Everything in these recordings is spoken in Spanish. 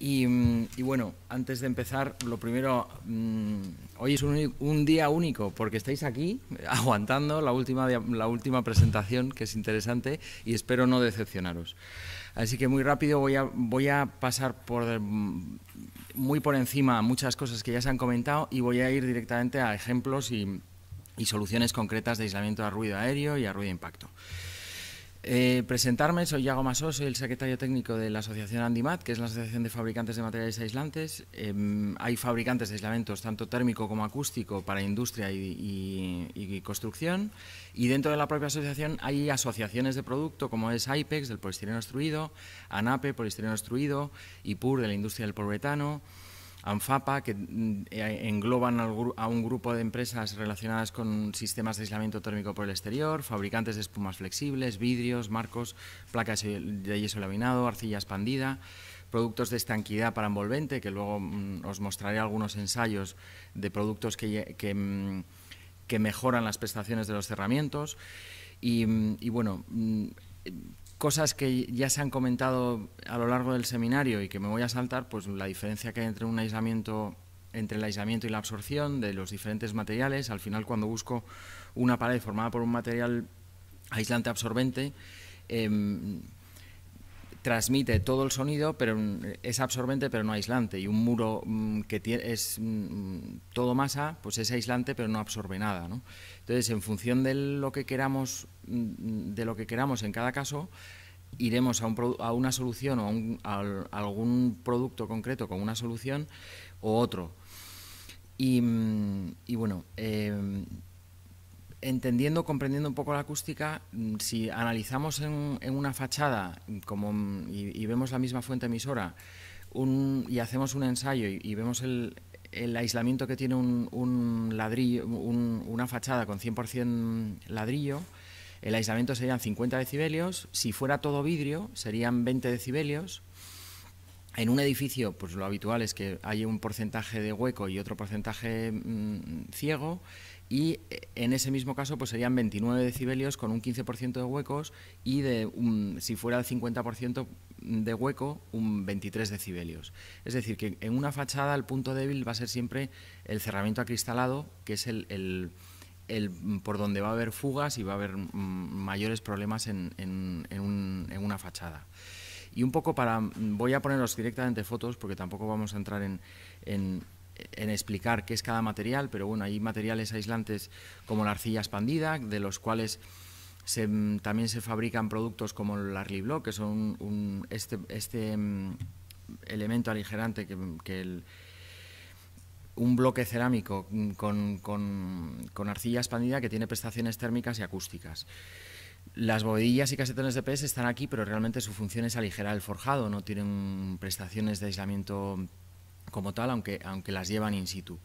Mm, y, bueno, antes de empezar, lo primero, mm, hoy es un, día único porque estáis aquí aguantando la última, la última presentación que es interesante y espero no decepcionaros. Así que muy rápido voy a, voy a pasar por mm, muy por encima muchas cosas que ya se han comentado y voy a ir directamente a ejemplos y, soluciones concretas de aislamiento a ruido aéreo y a ruido de impacto. Eh, presentarme, soy Iago Masó, soy el secretario técnico de la asociación Andimat, que es la asociación de fabricantes de materiales aislantes. Em, hay fabricantes de aislamientos tanto térmico como acústico para industria y, construcción. Y dentro de la propia asociación hay asociaciones de producto como es IPEX del poliestireno extruido, ANAPE, poliestireno extruido, PUR, de la industria del polvetano. ANFAPA, que mm, eh, engloban a un grupo de empresas relacionadas con sistemas de aislamiento térmico por el exterior, fabricantes de espumas flexibles, vidrios, marcos, placas de yeso laminado, arcilla expandida, productos de estanquidad para envolvente, que luego mm, os mostraré algunos ensayos de productos que, mm, que, mejoran las prestaciones de los cerramientos. y bueno, cosas que ya se han comentado a lo largo del seminario y que me voy a saltar, pues la diferencia que hay entre un aislamiento entre el aislamiento y la absorción de los diferentes materiales. Al final, cuando busco una pared formada por un material aislante absorbente, eh, transmite todo el sonido, pero es absorbente pero no aislante. Y un muro mm, que tiene, es mm, todo masa, pues es aislante pero no absorbe nada. Entonces, en función de lo que queramos, mm, de lo que queramos en cada caso, iremos a, una solución o a, algún producto concreto con una solución o otro. Y, bueno, em, entendiendo, comprendiendo un poco la acústica, mm, si analizamos en, una fachada mm, mm, y, vemos la misma fuente emisora y hacemos un ensayo y, vemos el, aislamiento que tiene un, ladrillo, una fachada con 100% ladrillo, el aislamiento serían 50 decibelios, si fuera todo vidrio serían 20 decibelios. En un edificio, pues lo habitual es que haya un porcentaje de hueco y otro porcentaje ciego y eh, en ese mismo caso pues serían 29 decibelios con un 15% de huecos y de si fuera el 50% de hueco un 23 decibelios. Es decir, que en una fachada el punto débil va a ser siempre el cerramiento acristalado, que es el, por donde va a haber fugas y va a haber mm, mayores problemas en, en una fachada. Y un poco para... Voy a poneros directamente fotos porque tampoco vamos a entrar en, en explicar qué es cada material, pero bueno, hay materiales aislantes como la arcilla expandida, de los cuales mm, también se fabrican productos como el Arliblock, que son un, este, este mm, elemento aligerante que, un bloque cerámico mm, con, arcilla expandida que tiene prestaciones térmicas y acústicas. Las bovedillas y casetones de PS están aquí, pero realmente su función es aligerar el forjado, no tienen prestaciones de aislamiento como tal, aunque, aunque las llevan in situ.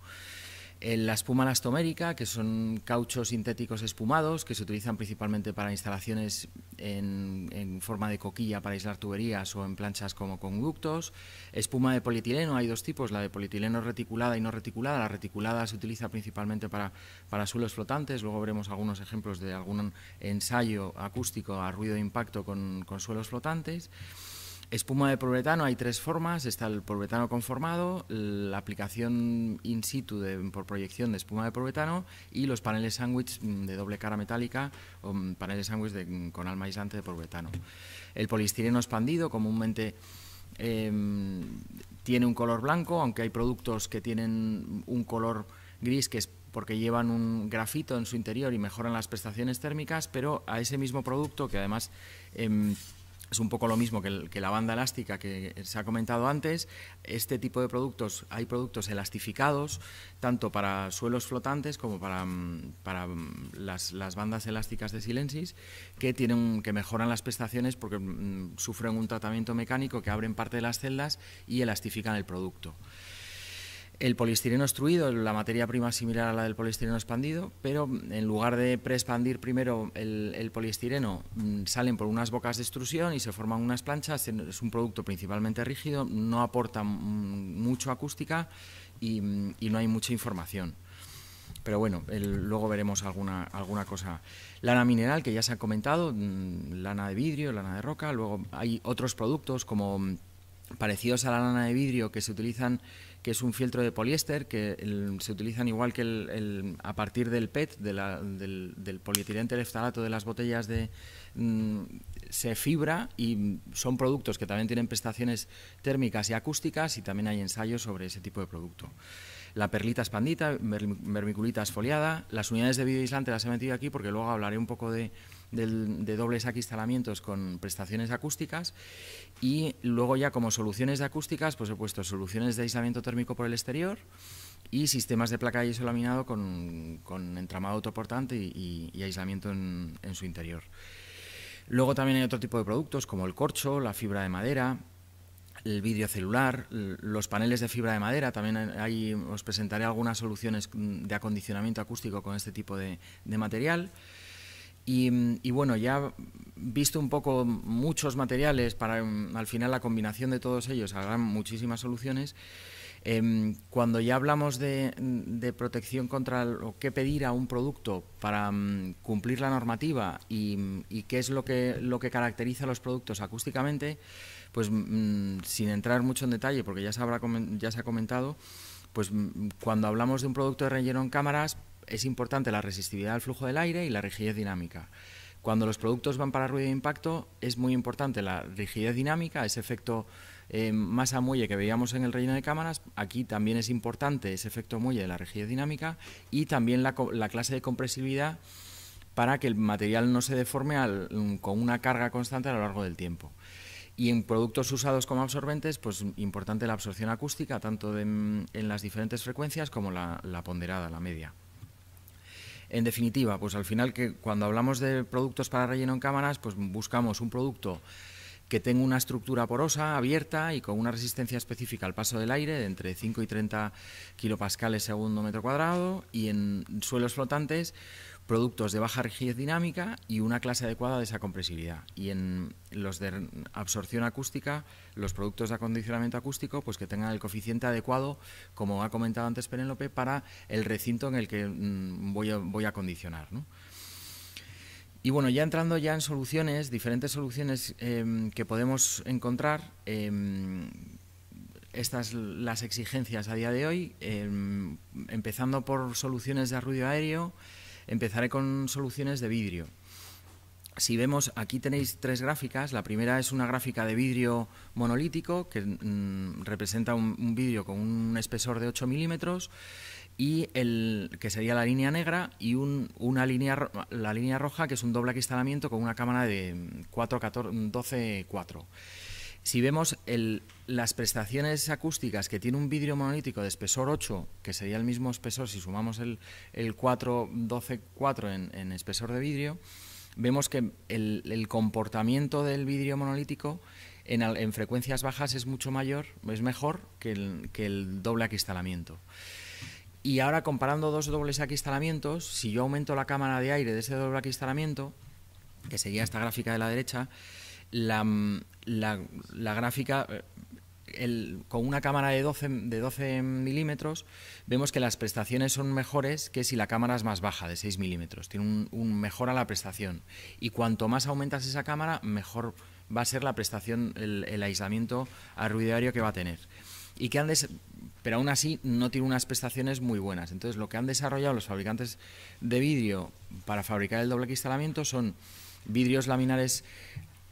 Eh, la espuma elastomérica, que son cauchos sintéticos espumados que se utilizan principalmente para instalaciones en, forma de coquilla para aislar tuberías o en planchas como conductos. Espuma de polietileno, hay dos tipos, la de polietileno reticulada y no reticulada. La reticulada se utiliza principalmente para, para suelos flotantes, luego veremos algunos ejemplos de algún ensayo acústico a ruido de impacto con, con suelos flotantes. Espuma de polvetano hay tres formas. Está el polvetano conformado, la aplicación in situ por proyección de espuma de polvetano y los paneles sándwich mm, de doble cara metálica o mm, paneles sándwich mm, con alma aislante de polvetano. El polistireno expandido comúnmente em, tiene un color blanco, aunque hay productos que tienen un color gris que es porque llevan un grafito en su interior y mejoran las prestaciones térmicas, pero a ese mismo producto que además... Em, es un poco lo mismo que, la banda elástica que se ha comentado antes. Este tipo de productos, hay productos elastificados, tanto para suelos flotantes como para, mm, mm, las, bandas elásticas de silensis, que, tienen, que mejoran las prestaciones porque mm, sufren un tratamiento mecánico que abren parte de las celdas y elastifican el producto el poliestireno extruido, la materia prima similar a la del poliestireno expandido, pero en lugar de preexpandir primero el, poliestireno, mm, salen por unas bocas de extrusión y se forman unas planchas. Es un producto principalmente rígido, no aporta mm, mucho acústica mm, y, no hay mucha información pero bueno, luego veremos alguna, alguna cosa. Lana mineral, que ya se ha comentado, lana de vidrio, lana de roca, luego hay otros productos como parecidos a la lana de vidrio que se utilizan, que es un fieltro de poliéster, que se utilizan igual que el, a partir del PET, del, del, polietilente leftalato de las botellas de... Mm, se fibra y son productos que también tienen prestaciones térmicas y acústicas y también hay ensayos sobre ese tipo de producto. La perlita expandita, vermiculita esfoliada, las unidades de aislante las he metido aquí porque luego hablaré un poco de, de dobles acristalamientos con prestaciones acústicas y luego ya como soluciones de acústicas pues he puesto soluciones de aislamiento térmico por el exterior y sistemas de placa de yeso laminado con, con entramado autoportante y, y, aislamiento en, su interior. Luego también hay otro tipo de productos como el corcho, la fibra de madera, el vidrio celular, los paneles de fibra de madera, también ahí os presentaré algunas soluciones de acondicionamiento acústico con este tipo de material. Y, bueno, ya visto un poco muchos materiales para em, al final la combinación de todos ellos habrá muchísimas soluciones. Em, cuando ya hablamos de, protección contra lo que pedir a un producto para em, cumplir la normativa y, qué es lo que, lo que caracteriza a los productos acústicamente, pues mm, sin entrar mucho en detalle, porque ya se, habrá, ya se ha comentado, pues mm, cuando hablamos de un producto de relleno en cámaras, es importante la resistividad al flujo del aire y la rigidez dinámica. Cuando los productos van para ruido de impacto es muy importante la rigidez dinámica, ese efecto eh, masa muelle que veíamos en el relleno de cámaras, aquí también es importante ese efecto muelle de la rigidez dinámica y también la, clase de compresibilidad para que el material no se deforme mm, con una carga constante a lo largo del tiempo. Y en productos usados como absorbentes, pues importante la absorción acústica, tanto mm, en las diferentes frecuencias como la ponderada, la media. En definitiva, pues al final que cuando hablamos de productos para relleno en cámaras, pues buscamos un producto que tenga una estructura porosa, abierta y con una resistencia específica al paso del aire de entre 5 y 30 kilopascales segundo metro cuadrado y en suelos flotantes productos de baja rigidez dinámica y una clase adecuada de esa compresibilidad. Y en los de absorción acústica, los productos de acondicionamiento acústico, pues que tengan el coeficiente adecuado, como ha comentado antes Penélope, para el recinto en el que mm, voy, a, voy condicionar. Y bueno, ya entrando ya en soluciones, diferentes soluciones em, que podemos encontrar, em, estas las exigencias a día de hoy, em, empezando por soluciones de ruido aéreo, Empezaré con soluciones de vidrio. Si vemos, aquí tenéis tres gráficas. La primera es una gráfica de vidrio monolítico que mm, representa un, vidrio con un espesor de 8 milímetros y el que sería la línea negra y una línea la línea roja que es un doble acristalamiento con una cámara de 4, 14, 12 4 si vemos las prestaciones acústicas que tiene un vidrio monolítico de espesor 8, que sería el mismo espesor si sumamos el, el 4, 12, 4 en, espesor de vidrio, vemos que el, comportamiento del vidrio monolítico en, frecuencias bajas es mucho mayor, es mejor que el, que el doble acristalamiento. Y ahora comparando dos dobles acristalamientos, si yo aumento la cámara de aire de ese doble acristalamiento, que sería esta gráfica de la derecha, la, la, gráfica eh, con una cámara de 12, de milímetros vemos que las prestaciones son mejores que si la cámara es más baja, de 6 milímetros. Tiene un, mejor a la prestación. Y cuanto más aumentas esa cámara, mejor va a ser la prestación, el, aislamiento a que va a tener. Y que han pero aún así no tiene unas prestaciones muy buenas. Entonces, lo que han desarrollado los fabricantes de vidrio para fabricar el doble instalamiento son vidrios laminares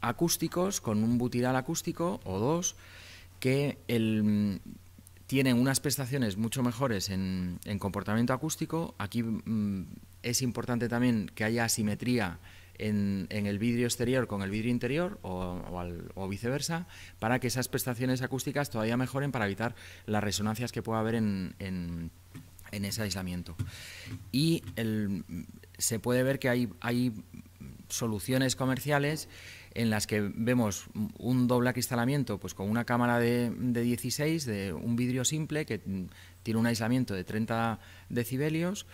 acústicos, con un butiral acústico o dos, que tienen unas prestaciones mucho mejores en, comportamiento acústico. Aquí mm, es importante también que haya asimetría en, el vidrio exterior con el vidrio interior o, viceversa, para que esas prestaciones acústicas todavía mejoren para evitar las resonancias que pueda haber en, ese aislamiento. Y se puede ver que hay soluciones comerciales en las que vemos un doble acristalamiento pues con una cámara de, 16, de un vidrio simple que mm, tiene un aislamiento de 30 decibelios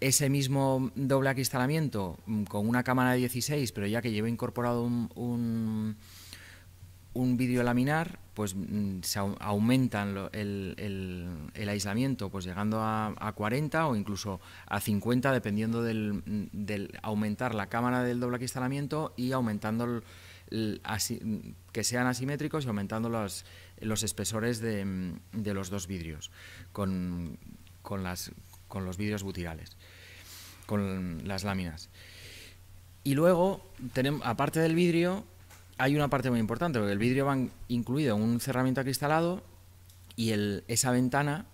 ese mismo doble acristalamiento mm, con una cámara de 16, pero ya que lleva incorporado un, un, laminar, pues mm, se aumentan el, aislamiento, pues llegando a, 40 o incluso a 50, dependiendo mm, del, aumentar la cámara del doble acristalamiento y aumentando que sean asimétricos y aumentando los, los espesores mm, de, los dos vidrios con, las, con los vidrios butirales, con las láminas. Y luego, tenemos, aparte del vidrio, hay una parte muy importante, porque el vidrio va incluido en un cerramiento acristalado y esa ventana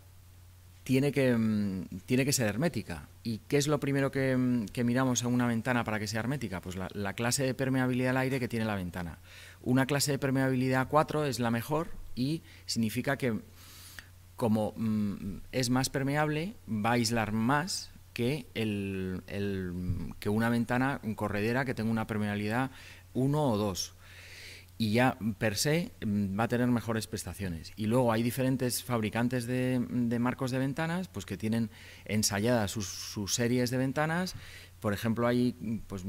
tiene que, mm, tiene que ser hermética. ¿Y qué es lo primero que, mm, miramos a una ventana para que sea hermética? Pues la, clase de permeabilidad al aire que tiene la ventana. Una clase de permeabilidad 4 es la mejor y significa que como mm, es más permeable, va a aislar más que, el, que una ventana corredera que tenga una permeabilidad 1 o 2 y ya per se mm, va a tener mejores prestaciones. Y luego hay diferentes fabricantes de, mm, marcos de ventanas pues que tienen ensayadas sus, series de ventanas. Por ejemplo, hay, mm, pues,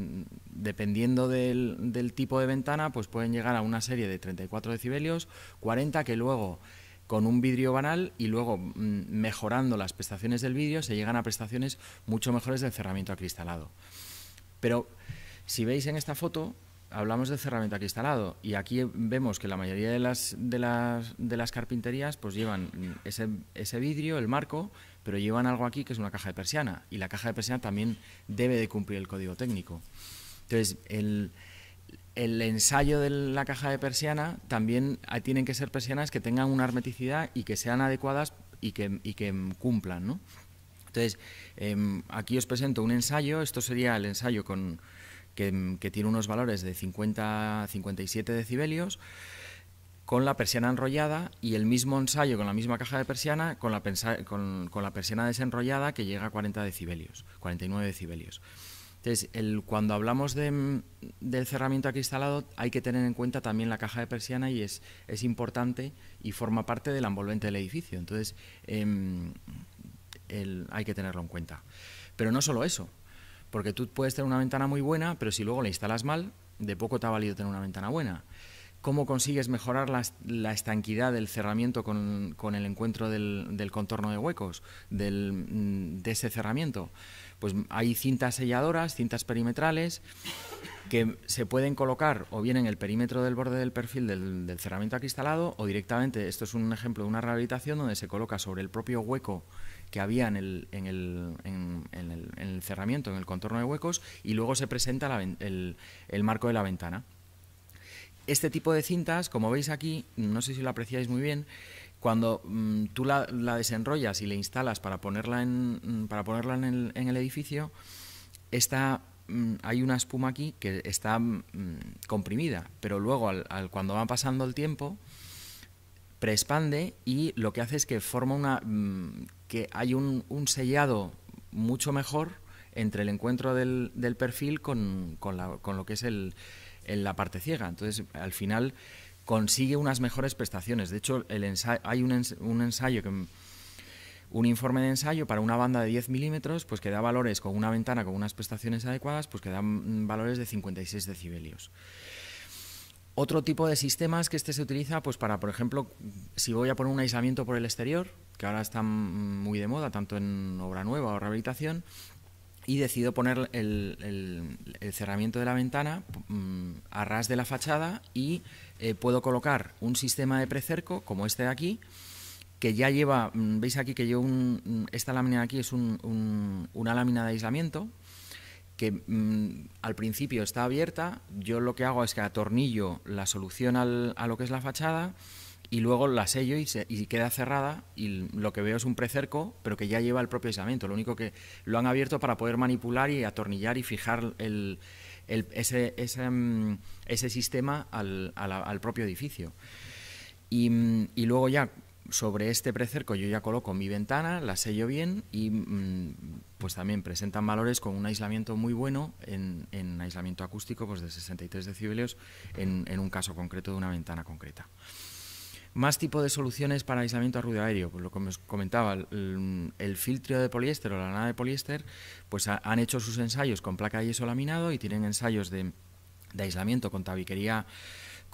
dependiendo del, tipo de ventana, pues pueden llegar a una serie de 34 decibelios, 40 que luego con un vidrio banal y luego mejorando las prestaciones del vidrio se llegan a prestaciones mucho mejores del cerramiento acristalado. Pero si veis en esta foto, hablamos de cerramiento aquí instalado y aquí vemos que la mayoría de las, de las, carpinterías pues llevan ese, vidrio, el marco, pero llevan algo aquí que es una caja de persiana y la caja de persiana también debe de cumplir el código técnico. Entonces, el, ensayo de la caja de persiana también ah, tienen que ser persianas que tengan una hermeticidad y que sean adecuadas y que, cumplan, ¿no? Entonces, em, aquí os presento un ensayo, esto sería el ensayo con, Mm, que, tiene unos valores de 50, 57 decibelios con la persiana enrollada y el mismo ensayo con la misma caja de persiana con la, con, con la persiana desenrollada que llega a 40 decibelios, 49 decibelios. Entonces, el, cuando hablamos mm, del cerramiento acristalado, hay que tener en cuenta también la caja de persiana y es, es importante y forma parte del envolvente del edificio. Entonces, em, hay que tenerlo en cuenta. Pero no solo eso, porque tú puedes tener una ventana muy buena, pero si luego la instalas mal, de poco te ha valido tener una ventana buena. ¿Cómo consigues mejorar la, estanquidad del cerramiento con, el encuentro del, contorno de huecos, mm, de ese cerramiento? Pues hay cintas selladoras, cintas perimetrales, que se pueden colocar o bien en el perímetro del borde del perfil del, del cerramiento instalado, o directamente, esto es un ejemplo de una rehabilitación donde se coloca sobre el propio hueco que había en el, en el, en, el, cerramiento, en el contorno de huecos, y luego se presenta el, marco de la ventana. Este tipo de cintas, como veis aquí, no sé si lo apreciáis muy bien, cuando mm, tú la, desenrollas y le instalas para ponerla en, mm, para ponerla en el, en el edificio, está mm, hay una espuma aquí que está comprimida, pero luego al, cuando va pasando el tiempo, pre-expande y lo que hace es que forma una mm, que hay un, un sellado mucho mejor entre el encuentro del, perfil con, con, la, con, lo que es el, la parte ciega. Entonces, al final consigue unas mejores prestaciones. De hecho, el hay un, un ensayo que un informe de ensayo para una banda de 10 milímetros, pues que da valores con una ventana con unas prestaciones adecuadas, pues que dan mm, valores de 56 decibelios. Otro tipo de sistemas que este se utiliza, pues para, por ejemplo, si voy a poner un aislamiento por el exterior, que ahora está muy de moda, tanto en obra nueva o rehabilitación, y decido poner el, cerramiento de la ventana mm, a ras de la fachada y eh, puedo colocar un sistema de precerco como este de aquí que ya lleva, mm, veis aquí que lleva un, esta lámina de aquí es una lámina de aislamiento que mm, al principio está abierta, yo lo que hago es que atornillo la solución a lo que es la fachada y luego la sello y, queda cerrada y lo que veo es un precerco, pero que ya lleva el propio aislamiento. Lo único que lo han abierto para poder manipular y atornillar y fijar el, mm, ese, sistema al, propio edificio. y, mm, luego ya sobre este precerco yo ya coloco mi ventana, la sello bien y mm, pues también presentan valores con un aislamiento muy bueno en, aislamiento acústico pues de 63 decibelios en, un caso concreto de una ventana concreta. Más tipo de soluciones para aislamiento a ruido aéreo, pues lo que os comentaba, mm, el, filtro de poliéster o la lana de poliéster, pues han hecho sus ensayos con placa de yeso laminado y tienen ensayos de, de aislamiento con tabiquería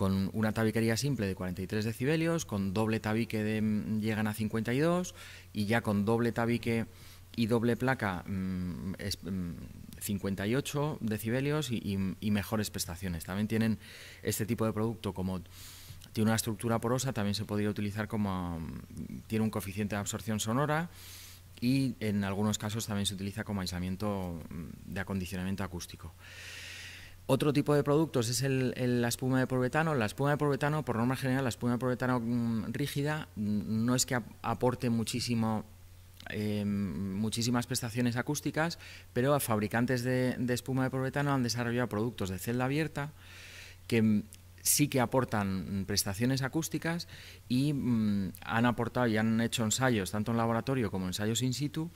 con una tabiquería simple de 43 decibelios, con doble tabique mm, llegan a 52 y ya con doble tabique y doble placa 58 mm, mm, decibelios y, mejores prestaciones. También tienen este tipo de producto como tiene una estructura porosa, también se podría utilizar como tiene un coeficiente de absorción sonora y en algunos casos también se utiliza como aislamiento de acondicionamiento acústico. Otro tipo de productos es la espuma de probetano La espuma de probetano por norma general, la espuma de porvetano mm, rígida mm, no es que aporte muchísimo em, muchísimas prestaciones acústicas, pero fabricantes de, espuma de probetano han desarrollado productos de celda abierta que mm, sí que aportan prestaciones acústicas y han aportado y han hecho ensayos, tanto en laboratorio como ensayos in situ,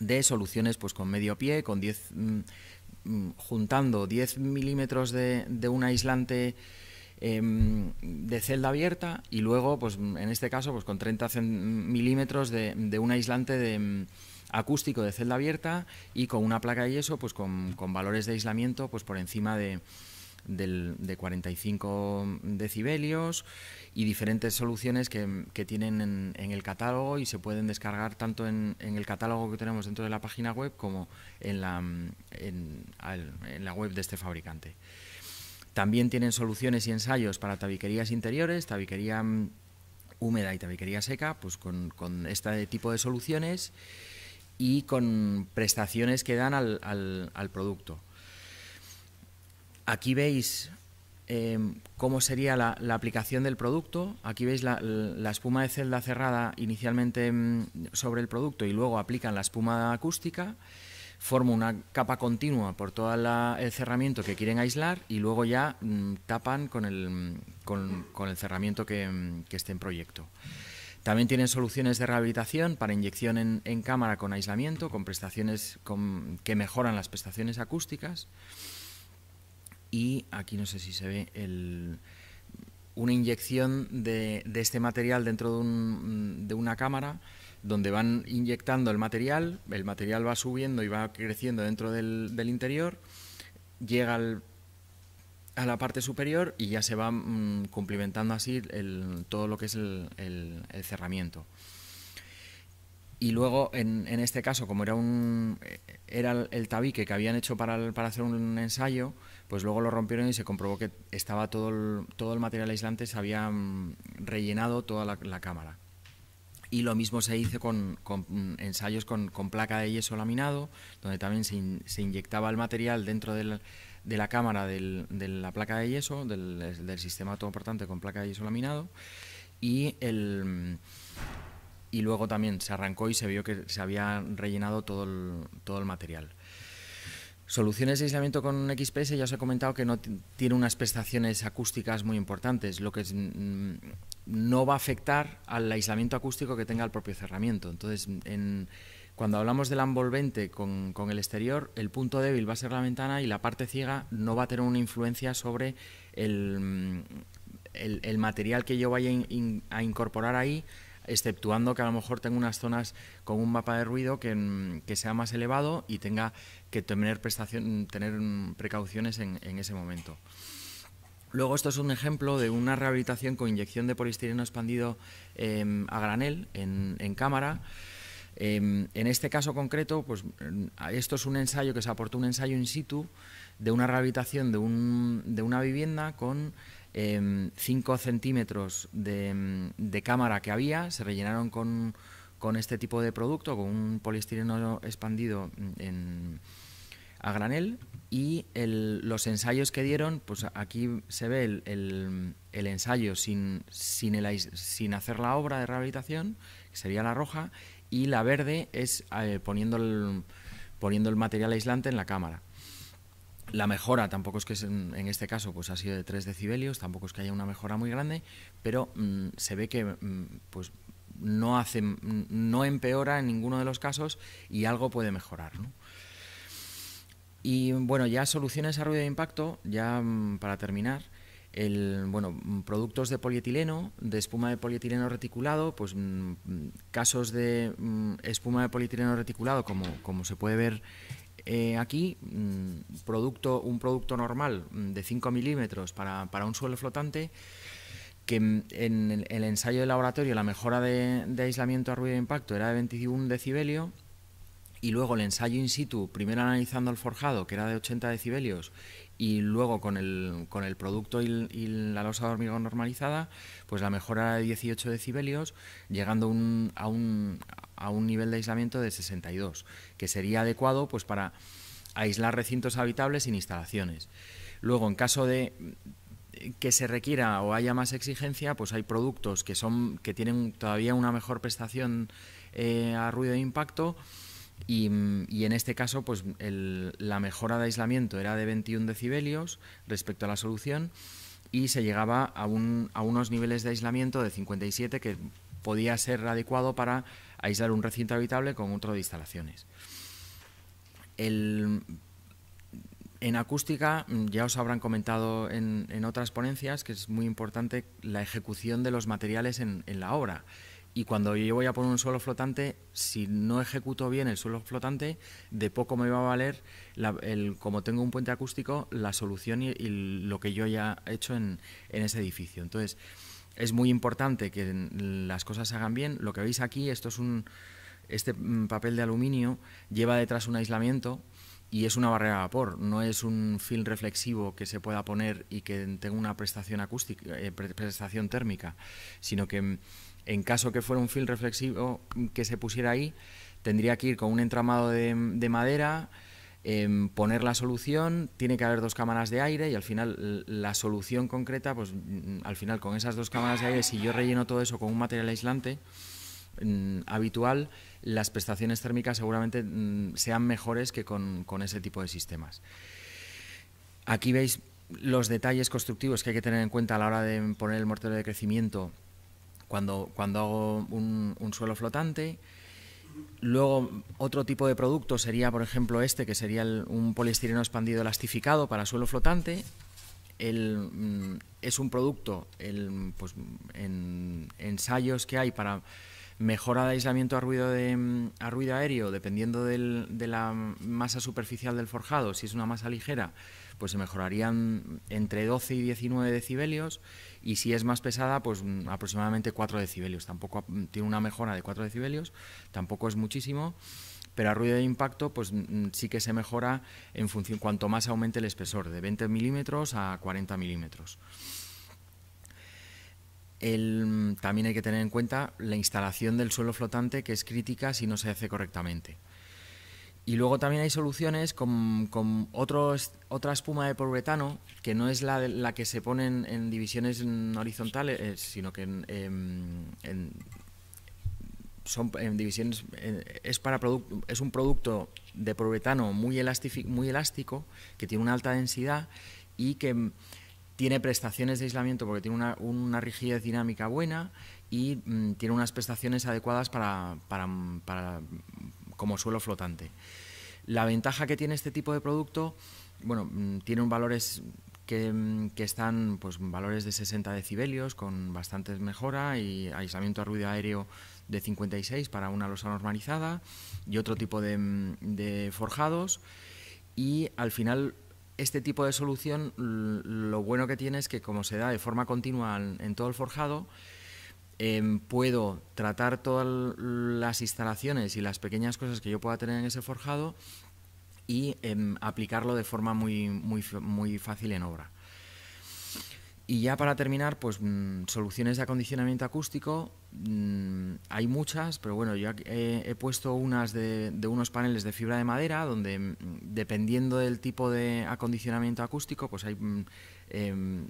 de soluciones pues con medio pie, con 10 Mm, juntando 10 milímetros de, un aislante em, de celda abierta y luego, pues en este caso, pues con 30 milímetros de, un aislante de em, acústico de celda abierta y con una placa de yeso pues con, con valores de aislamiento pues por encima de, del, de 45 decibelios y diferentes soluciones que, tienen en, el catálogo y se pueden descargar tanto en, el catálogo que tenemos dentro de la página web como en la, en, la web de este fabricante. También tienen soluciones y ensayos para tabiquerías interiores, tabiquería mm, húmeda y tabiquería seca, pues con, con este tipo de soluciones y con prestaciones que dan al, al producto. Aquí veis em, cómo sería la, aplicación del producto. Aquí veis la, espuma de celda cerrada inicialmente em, sobre el producto y luego aplican la espuma acústica forma una capa continua por todo el cerramiento que quieren aislar y luego ya mm, tapan con el, mm, con, cerramiento em, que, esté en proyecto. También tienen soluciones de rehabilitación para inyección en, cámara con aislamiento, con prestaciones que mejoran las prestaciones acústicas y aquí no sé si se ve una inyección de, este material dentro de, una cámara donde van inyectando el material, el material va subiendo y va creciendo dentro del, interior, llega a la parte superior y ya se va mm, cumplimentando así todo lo que es el cerramiento. Y luego, en, este caso, como era un era el tabique que habían hecho para, para hacer un ensayo, pues luego lo rompieron y se comprobó que estaba todo el, todo el material aislante, se había mm, rellenado toda la, cámara. Y lo mismo se hizo con, mm, ensayos con, placa de yeso laminado, donde también se, inyectaba el material dentro de la cámara de la placa de yeso, del, sistema todo portante con placa de yeso laminado. Y el y luego también se arrancó y se vio que se había rellenado todo el, todo el material. Soluciones de aislamiento con XPS, ya os he comentado que no tiene unas prestaciones acústicas muy importantes, lo que no va a afectar al aislamiento acústico que tenga el propio cerramiento. Entonces, cuando hablamos del envolvente con, el exterior, el punto débil va a ser la ventana y la parte ciega no va a tener una influencia sobre el, mm, el, material que yo vaya a incorporar ahí exceptuando que a lo mejor tenga unas zonas con un mapa de ruido que, mm, que sea más elevado y tenga que tener, prestación, tener mm, precauciones en, ese momento. Luego esto es un ejemplo de una rehabilitación con inyección de polistireno expandido em, a granel en, cámara. Em, en este caso concreto, pues mm, esto es un ensayo que se aportó un ensayo in situ de una rehabilitación de, un, de una vivienda con 5 em, centímetros em, de, cámara que había se rellenaron con, este tipo de producto, con un poliestireno expandido a granel y los ensayos que dieron, pues aquí se ve el, ensayo sin, sin, sin, hacer la obra de rehabilitación, que sería la roja, y la verde es eh, poniendo, poniendo el material aislante en la cámara la mejora tampoco es que en, este caso pues ha sido de 3 decibelios, tampoco es que haya una mejora muy grande, pero mm, se ve que mm, pues no hace mm, no empeora en ninguno de los casos y algo puede mejorar, Y bueno, ya soluciones a ruido de impacto, ya para terminar, el, bueno, productos de polietileno, de espuma de polietileno reticulado, pues casos de espuma de polietileno reticulado como, como se puede ver eh, aquí, mm, producto, un producto normal mm, de 5 milímetros para, un suelo flotante, que en el, ensayo de laboratorio la mejora de, de aislamiento a ruido de impacto era de 21 decibelio, y luego el ensayo in situ, primero analizando el forjado, que era de 80 decibelios, y luego con el, producto y, la losa de hormigón normalizada, pues la mejora de 18 decibelios, llegando a, un, a un nivel de aislamiento de 62, que sería adecuado pues para aislar recintos habitables sin instalaciones. Luego, en caso de que se requiera o haya más exigencia, pues hay productos que son que tienen todavía una mejor prestación eh, a ruido de impacto Mm, y, en este caso, pues, la mejora de aislamiento era de 21 decibelios respecto a la solución y se llegaba a, unos niveles de aislamiento de 57 que podía ser adecuado para aislar un recinto habitable con otro de instalaciones. en acústica, mm, ya os habrán comentado en, otras ponencias que es muy importante la ejecución de los materiales en la obra y cuando yo voy a poner un suelo flotante, si no ejecuto bien el suelo flotante, de poco me va a valer, el, como tengo un puente acústico, la solución y, lo que yo ya he hecho en, ese edificio. Entonces, es muy importante que las cosas se hagan bien. Lo que veis aquí, esto es un, este mm, papel de aluminio lleva detrás un aislamiento y es una barrera de vapor, no es un film reflexivo que se pueda poner y que tenga una prestación acústica, eh, prestación térmica, sino que mm, en caso que fuera un film reflexivo que se pusiera ahí, tendría que ir con un entramado de, madera, em, poner la solución, tiene que haber dos cámaras de aire y al final la solución concreta, pues mm, al final con esas dos cámaras de aire, si yo relleno todo eso con un material aislante mm, habitual, las prestaciones térmicas seguramente mm, sean mejores que con ese tipo de sistemas. Aquí veis los detalles constructivos que hay que tener en cuenta a la hora de poner el mortero de crecimiento cuando, cuando hago un, suelo flotante. Luego, otro tipo de producto sería, por ejemplo, este, que sería el, un poliestireno expandido elastificado para suelo flotante. Mm, es un producto el, pues, en ensayos que hay para mejora de aislamiento a ruido, de, mm, a ruido aéreo, dependiendo de la masa superficial del forjado, si es una masa ligera, pues se mejorarían entre 12 y 19 decibelios y si es más pesada, pues mm, aproximadamente 4 decibelios. Tampoco mm, tiene una mejora de 4 decibelios, tampoco es muchísimo, pero a ruido de impacto pues mm, sí que se mejora en función cuanto más aumente el espesor, de 20 milímetros a 40 milímetros. también hay que tener en cuenta la instalación del suelo flotante que es crítica si no se hace correctamente. Y luego también hay soluciones con, con otros, otra espuma de poliuretano, que no es la, la que se pone en, divisiones horizontales, eh, sino que em, son en divisiones es para es un producto de poliuretano muy elástico, muy elástico que tiene una alta densidad y que tiene prestaciones de aislamiento porque tiene una, rigidez dinámica buena y mm, tiene unas prestaciones adecuadas para, como suelo flotante. La ventaja que tiene este tipo de producto, bueno, mm, tiene un valores mm, que, están pues valores de 60 decibelios con bastantes mejora y aislamiento a ruido aéreo de 56 para una losa normalizada y otro tipo mm, de forjados y al final este tipo de solución lo bueno que tiene es que como se da de forma continua en todo el forjado Em, puedo tratar todas las instalaciones y las pequeñas cosas que yo pueda tener en ese forjado y em, aplicarlo de forma muy, muy, muy fácil en obra. Y ya para terminar, pues mm, soluciones de acondicionamiento acústico, mm, hay muchas, pero bueno, yo eh, he, puesto unas de, unos paneles de fibra de madera, donde mm, dependiendo del tipo de acondicionamiento acústico, pues hay em,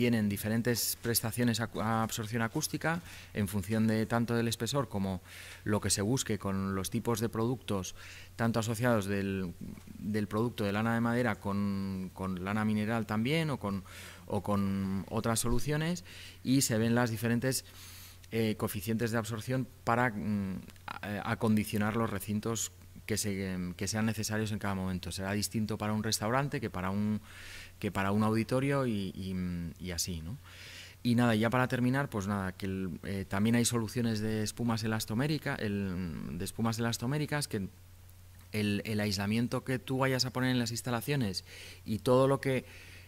tienen diferentes prestaciones a, absorción acústica en función de tanto del espesor como lo que se busque con los tipos de productos, tanto asociados del, producto de lana de madera con, lana mineral también o con, o con otras soluciones y se ven las diferentes... Eh, coeficientes de absorción para mm, acondicionar los recintos que, que sean necesarios en cada momento. Será distinto para un restaurante que para un que para un auditorio mm, y, así, ¿no? Y nada, ya para terminar, pues nada, que eh, también hay soluciones de espumas elastoméricas, mm, de espumas elastoméricas que el, aislamiento que tú vayas a poner en las instalaciones y todo lo que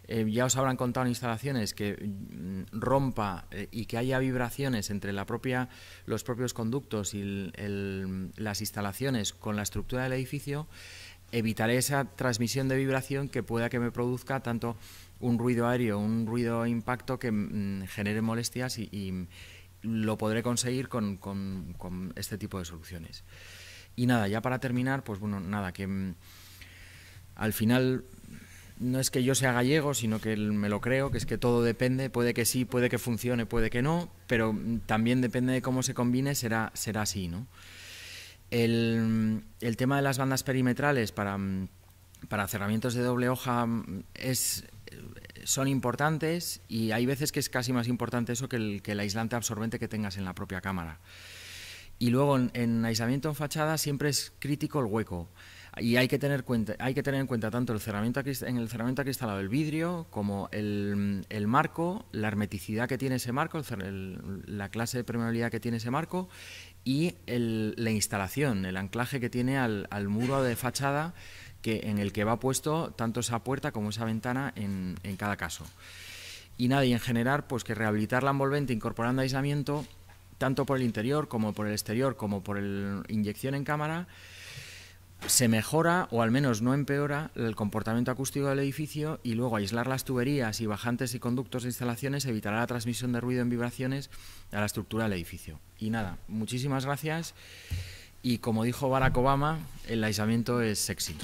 eh, ya os habrán contado en instalaciones que mm, rompa eh, y que haya vibraciones entre los propios conductos y las instalaciones con la estructura del edificio, evitaré esa transmisión de vibración que pueda que me produzca tanto un ruido aéreo, un ruido impacto que mm, genere molestias y, lo podré conseguir con, este tipo de soluciones. Y nada, ya para terminar, pues bueno, nada, que mm, al final no es que yo sea gallego, sino que me lo creo, que es que todo depende, puede que sí, puede que funcione, puede que no, pero mm, también depende de cómo se combine, será, será así, ¿no? Mm, el, tema de las bandas perimetrales para, mm, cerramientos de doble hoja mm, es, eh, son importantes y hay veces que es casi más importante eso que el, que el aislante absorbente que tengas en la propia cámara. Y luego en, aislamiento en fachada siempre es crítico el hueco. Y hay que tener, cuenta, hay que tener en cuenta tanto el cerramiento en el cerramiento acristalado el vidrio como el, marco, la hermeticidad que tiene ese marco, la clase de permeabilidad que tiene ese marco y la instalación, el anclaje que tiene al, muro de fachada que, en el que va puesto tanto esa puerta como esa ventana en, en cada caso. Y nada, y en general, pues que rehabilitar la envolvente incorporando aislamiento, tanto por el interior como por el exterior, como por la inyección en cámara, se mejora o al menos no empeora el comportamiento acústico del edificio y luego aislar las tuberías y bajantes y conductos de instalaciones evitará la transmisión de ruido en vibraciones a la estructura del edificio. Y nada, muchísimas gracias y como dijo Barack Obama, el aislamiento es sexy.